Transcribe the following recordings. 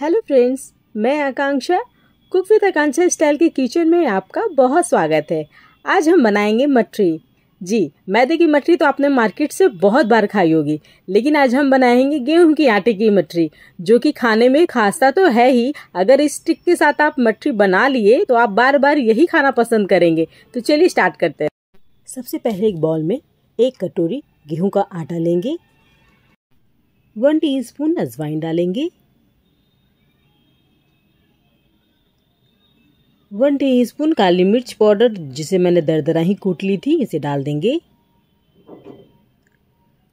hello friends मैं Akanksha cook with Akanksha style के kitchen में आपका बहुत स्वागत है आज हम बनाएंगे मठरी जी मैदे की मठरी तो आपने मार्केट से बहुत बार खाई होगी लेकिन आज हम बनाएंगे गेहूं की आटे की मठरी जो कि खाने में खासा तो है ही अगर इस स्टिक के साथ आप मठरी बना लिए तो आप बार बार यही खाना पसंद करेंगे तो चलिए स्टार्ट करते हैं सबसे पहले एक बॉल में एक कटोरी गेहूँ का आटा लेंगे वन स्पून अजवाइन डालेंगे वन टी स्पून काली मिर्च पाउडर जिसे मैंने दरदरा ही कूट ली थी इसे डाल देंगे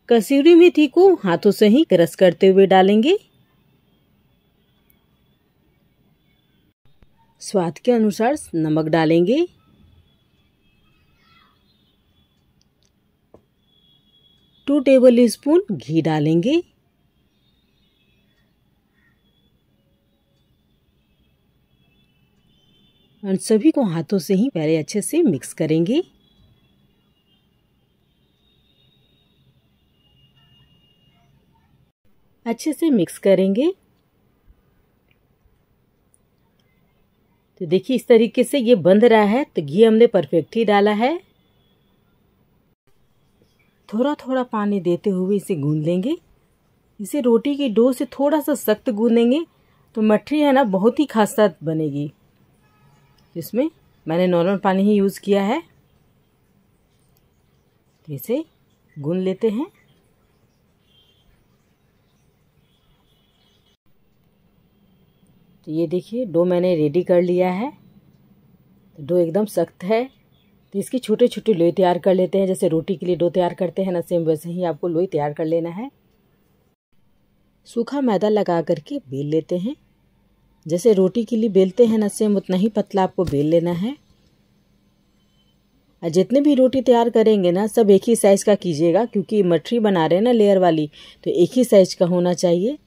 कसूरी मेथी को हाथों से ही क्रस करते हुए डालेंगे स्वाद के अनुसार नमक डालेंगे टू टेबल स्पून घी डालेंगे और सभी को हाथों से ही पहले अच्छे से मिक्स करेंगे अच्छे से मिक्स करेंगे तो देखिए इस तरीके से ये बंध रहा है तो घी हमने परफेक्ट ही डाला है थोड़ा थोड़ा पानी देते हुए इसे गूंद लेंगे इसे रोटी की डो से थोड़ा सा सख्त गूंदेंगे तो मठरी है ना बहुत ही खासा बनेगी इसमें मैंने नॉर्मल पानी ही यूज़ किया है तो इसे गून लेते हैं तो ये देखिए डो मैंने रेडी कर लिया है तो डो एकदम सख्त है तो इसकी छोटे छोटे लोई तैयार कर लेते हैं जैसे रोटी के लिए डो तैयार करते हैं ना सेम वैसे ही आपको लोई तैयार कर लेना है सूखा मैदा लगा करके बेल लेते हैं जैसे रोटी के लिए बेलते हैं ना सेम उतना ही पतला आपको बेल लेना है और जितने भी रोटी तैयार करेंगे ना सब एक ही साइज़ का कीजिएगा क्योंकि मठरी बना रहे हैं ना लेयर वाली तो एक ही साइज़ का होना चाहिए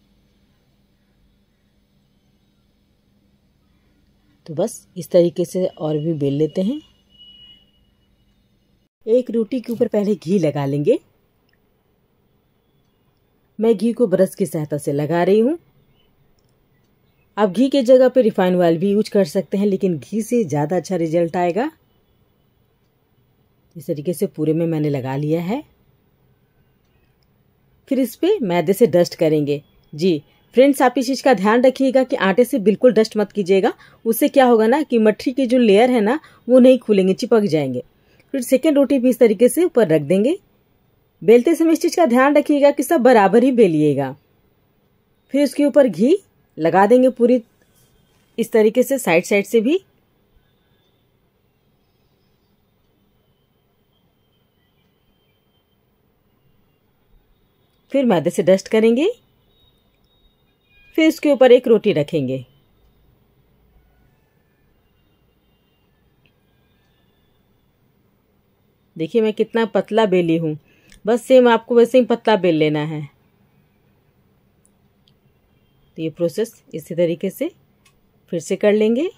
तो बस इस तरीके से और भी बेल लेते हैं एक रोटी के ऊपर पहले घी लगा लेंगे मैं घी को ब्रश की सहायता से लगा रही हूँ आप घी के जगह पे रिफाइन ऑयल भी यूज कर सकते हैं लेकिन घी से ज़्यादा अच्छा रिजल्ट आएगा इस तरीके से पूरे में मैंने लगा लिया है फिर इस पर मैदे से डस्ट करेंगे जी फ्रेंड्स आप इस चीज़ का ध्यान रखिएगा कि आटे से बिल्कुल डस्ट मत कीजिएगा उससे क्या होगा ना कि मट्ठी की जो लेयर है ना वो नहीं खुलेंगे चिपक जाएंगे फिर सेकेंड रोटी भी इस तरीके से ऊपर रख देंगे बेलते समय इस चीज़ का ध्यान रखिएगा कि सब बराबर ही बेलिएगा फिर उसके ऊपर घी लगा देंगे पूरी इस तरीके से साइड साइड से भी फिर मैदे से डस्ट करेंगे फिर इसके ऊपर एक रोटी रखेंगे देखिए मैं कितना पतला बेली हूँ बस सेम आपको वैसे ही पतला बेल लेना है तो ये प्रोसेस इसी तरीके से फिर से कर लेंगे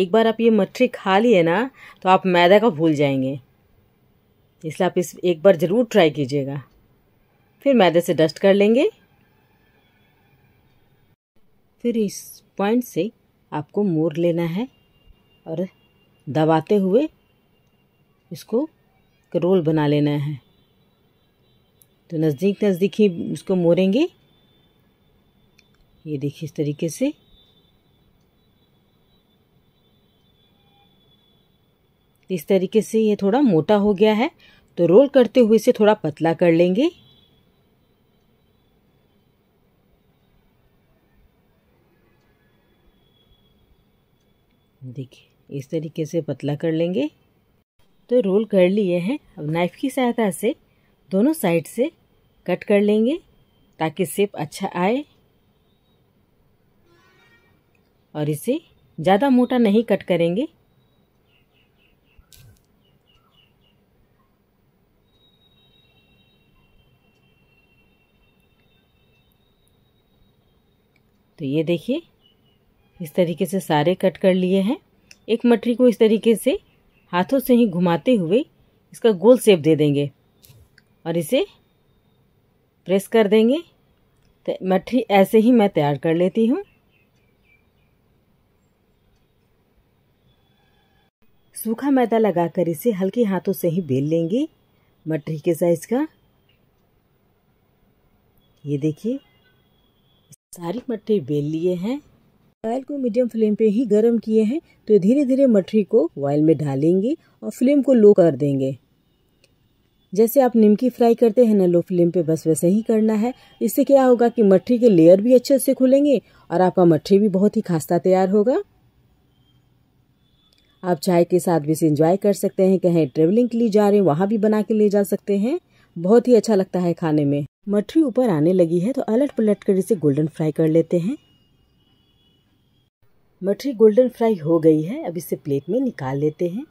एक बार आप ये मट्ठी खा लिए ना तो आप मैदा का भूल जाएंगे इसलिए आप इस एक बार ज़रूर ट्राई कीजिएगा फिर मैदे से डस्ट कर लेंगे फिर इस पॉइंट से आपको मोड़ लेना है और दबाते हुए इसको रोल बना लेना है तो नज़दीक नज़दीक ही इसको मोरेंगे ये देखिए इस तरीके से इस तरीके से ये थोड़ा मोटा हो गया है तो रोल करते हुए इसे थोड़ा पतला कर लेंगे देखिए इस तरीके से पतला कर लेंगे तो रोल कर लिए हैं अब नाइफ़ की सहायता से दोनों साइड से कट कर लेंगे ताकि सेप अच्छा आए और इसे ज़्यादा मोटा नहीं कट करेंगे तो ये देखिए इस तरीके से सारे कट कर लिए हैं एक मटरी को इस तरीके से हाथों से ही घुमाते हुए इसका गोल शेप दे देंगे और इसे प्रेस कर देंगे तो मट्ठी ऐसे ही मैं तैयार कर लेती हूँ सूखा मैदा लगाकर इसे हल्के हाथों से ही बेल लेंगे मटरी के साइज़ का ये देखिए सारी मटरी बेल लिए हैं ऑयल को मीडियम फ्लेम पे ही गर्म किए हैं तो धीरे धीरे मठरी को ऑयल में डालेंगे और फ्लेम को लो कर देंगे जैसे आप निमकी फ्राई करते हैं ना लो फ्लेम पे बस वैसे ही करना है इससे क्या होगा कि मठरी के लेयर भी अच्छे से खुलेंगे और आपका मठरी भी बहुत ही खास्ता तैयार होगा आप चाय के साथ भी इसे इंजॉय कर सकते हैं कहें ट्रेवलिंग के लिए जा रहे हैं वहाँ भी बना के ले जा सकते हैं बहुत ही अच्छा लगता है खाने में मठरी ऊपर आने लगी है तो अलट पलट कर इसे गोल्डन फ्राई कर लेते हैं मटरी गोल्डन फ्राई हो गई है अब इसे प्लेट में निकाल लेते हैं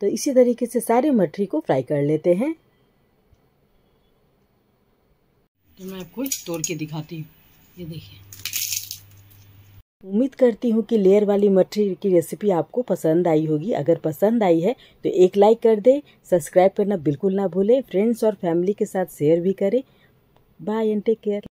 तो इसी तरीके से सारे मटरी को फ्राई कर लेते हैं तो मैं आपको तोड़ के दिखाती हूँ ये देखिए उम्मीद करती हूँ कि लेयर वाली मटरी की रेसिपी आपको पसंद आई होगी अगर पसंद आई है तो एक लाइक कर दे सब्सक्राइब करना बिल्कुल ना भूले फ्रेंड्स और फैमिली के साथ शेयर भी करें बाय एंड टेक केयर